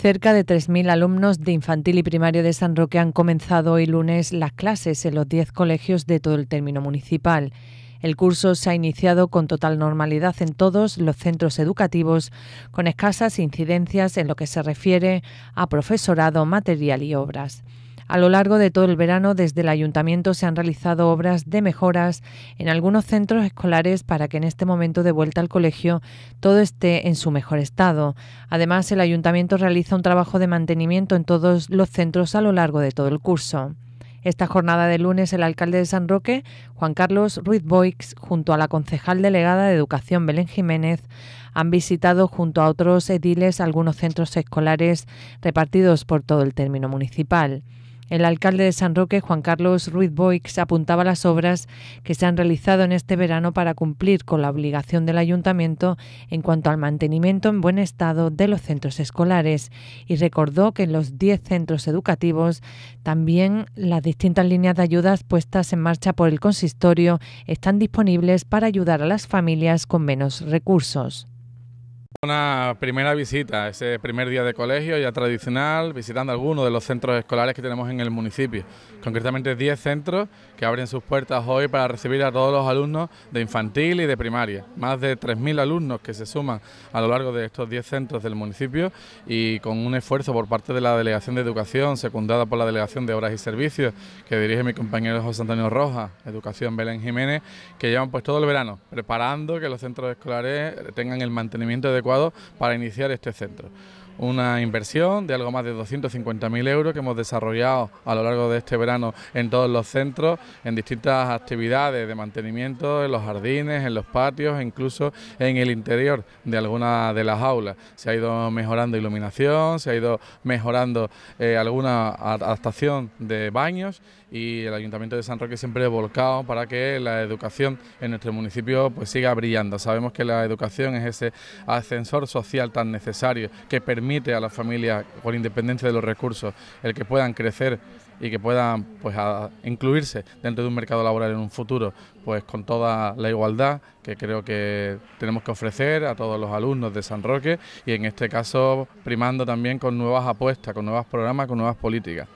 Cerca de 3.000 alumnos de infantil y primario de San Roque han comenzado hoy lunes las clases en los 10 colegios de todo el término municipal. El curso se ha iniciado con total normalidad en todos los centros educativos, con escasas incidencias en lo que se refiere a profesorado, material y obras. A lo largo de todo el verano, desde el ayuntamiento se han realizado obras de mejoras en algunos centros escolares para que en este momento de vuelta al colegio todo esté en su mejor estado. Además, el ayuntamiento realiza un trabajo de mantenimiento en todos los centros a lo largo de todo el curso. Esta jornada de lunes, el alcalde de San Roque, Juan Carlos Ruiz Boix, junto a la concejal delegada de Educación Belén Jiménez, han visitado junto a otros ediles algunos centros escolares repartidos por todo el término municipal. El alcalde de San Roque, Juan Carlos Ruiz Boix, apuntaba las obras que se han realizado en este verano para cumplir con la obligación del ayuntamiento en cuanto al mantenimiento en buen estado de los centros escolares y recordó que en los 10 centros educativos también las distintas líneas de ayudas puestas en marcha por el consistorio están disponibles para ayudar a las familias con menos recursos. Una primera visita, ese primer día de colegio ya tradicional, visitando algunos de los centros escolares que tenemos en el municipio, concretamente 10 centros que abren sus puertas hoy para recibir a todos los alumnos de infantil y de primaria, más de 3.000 alumnos que se suman a lo largo de estos 10 centros del municipio y con un esfuerzo por parte de la Delegación de Educación, secundada por la Delegación de Obras y Servicios, que dirige mi compañero José Antonio Rojas, Educación Belén Jiménez, que llevan pues todo el verano preparando que los centros escolares tengan el mantenimiento de adecuado para iniciar este centro una inversión de algo más de 250.000 euros que hemos desarrollado a lo largo de este verano en todos los centros, en distintas actividades de mantenimiento, en los jardines, en los patios, e incluso en el interior de algunas de las aulas. Se ha ido mejorando iluminación, se ha ido mejorando eh, alguna adaptación de baños y el Ayuntamiento de San Roque siempre ha volcado para que la educación en nuestro municipio pues siga brillando. Sabemos que la educación es ese ascensor social tan necesario que permite permite a las familias, con independencia de los recursos, el que puedan crecer y que puedan pues, incluirse dentro de un mercado laboral en un futuro, pues con toda la igualdad, que creo que tenemos que ofrecer a todos los alumnos de San Roque y en este caso primando también con nuevas apuestas, con nuevos programas, con nuevas políticas.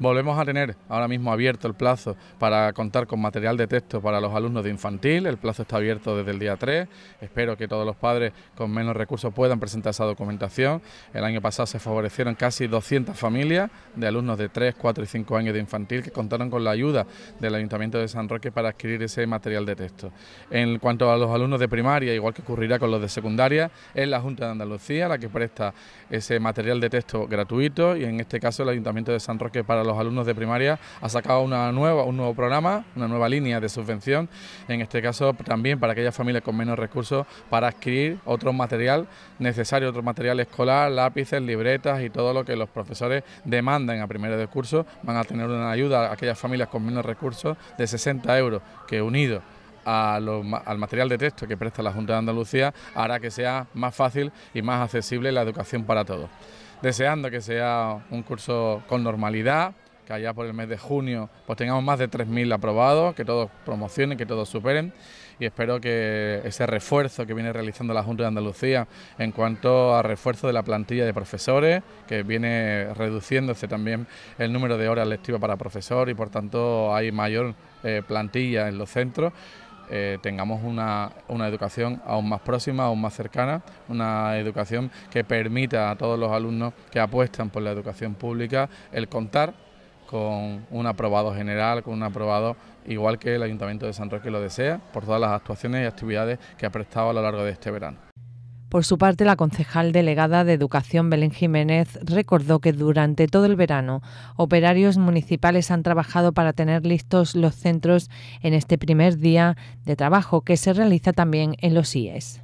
Volvemos a tener ahora mismo abierto el plazo para contar con material de texto para los alumnos de infantil. El plazo está abierto desde el día 3. Espero que todos los padres con menos recursos puedan presentar esa documentación. El año pasado se favorecieron casi 200 familias de alumnos de 3, 4 y 5 años de infantil que contaron con la ayuda del Ayuntamiento de San Roque para adquirir ese material de texto. En cuanto a los alumnos de primaria, igual que ocurrirá con los de secundaria, es la Junta de Andalucía la que presta ese material de texto gratuito y en este caso el Ayuntamiento de San Roque para los alumnos de primaria ha sacado una nueva, un nuevo programa, una nueva línea de subvención, en este caso también para aquellas familias con menos recursos para adquirir otro material necesario, otro material escolar, lápices, libretas y todo lo que los profesores demandan a primero de curso, van a tener una ayuda a aquellas familias con menos recursos de 60 euros que unidos al material de texto que presta la Junta de Andalucía hará que sea más fácil y más accesible la educación para todos. Deseando que sea un curso con normalidad, que allá por el mes de junio pues tengamos más de 3.000 aprobados, que todos promocionen, que todos superen y espero que ese refuerzo que viene realizando la Junta de Andalucía en cuanto a refuerzo de la plantilla de profesores, que viene reduciéndose también el número de horas lectivas para profesor y por tanto hay mayor eh, plantilla en los centros eh, tengamos una, una, educación aún más próxima, aún más cercana, una educación que permita a todos los alumnos que apuestan por la educación pública el contar con un aprobado general, con un aprobado igual que el Ayuntamiento de San Roque lo desea, por todas las actuaciones y actividades que ha prestado a lo largo de este verano. Por su parte, la concejal delegada de Educación Belén Jiménez recordó que durante todo el verano operarios municipales han trabajado para tener listos los centros en este primer día de trabajo que se realiza también en los IES.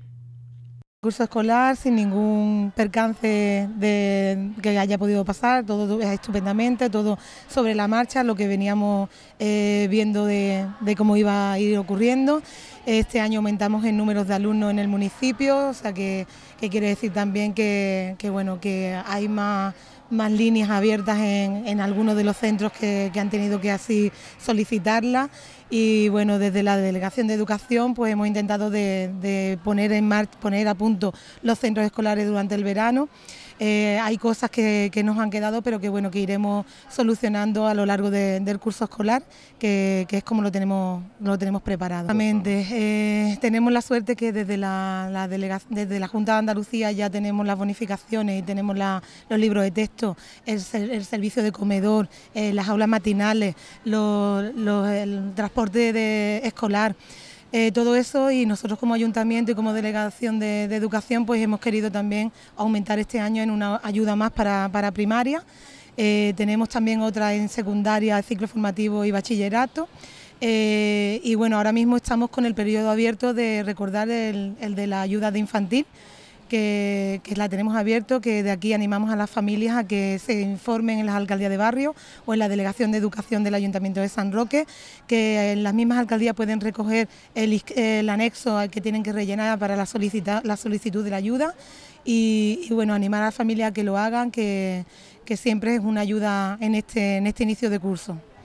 Curso escolar sin ningún percance de, que haya podido pasar, todo estupendamente, todo sobre la marcha, lo que veníamos eh, viendo de, de cómo iba a ir ocurriendo este año aumentamos en números de alumnos en el municipio, o sea que, quiere decir también que, bueno, que hay más, más líneas abiertas en, algunos de los centros que, han tenido que así solicitarla... Y bueno, desde la Delegación de Educación pues hemos intentado de, de poner en marcha, poner a punto los centros escolares durante el verano. Eh, hay cosas que, nos han quedado, pero que bueno, que iremos solucionando a lo largo del curso escolar, que, es como lo tenemos, lo tenemos preparado. Eh, tenemos la suerte que desde la, desde la Junta de Andalucía ya tenemos las bonificaciones y tenemos los libros de texto, el, servicio de comedor, eh, las aulas matinales, el transporte escolar. Eh, todo eso y nosotros como ayuntamiento y como delegación de, educación pues hemos querido también aumentar este año en una ayuda más para, primaria. Eh, tenemos también otra en secundaria, ciclo formativo y bachillerato. Eh, y bueno, ahora mismo estamos con el periodo abierto de recordar el de la ayuda de infantil que, la tenemos abierto, que de aquí animamos a las familias a que se informen en las alcaldías de barrio o en la Delegación de Educación del Ayuntamiento de San Roque, que en las mismas alcaldías pueden recoger el, anexo anexo que tienen que rellenar para la, solicitud de la ayuda y, bueno, animar a las familias a que lo hagan, que, siempre es una ayuda en este, este inicio de curso.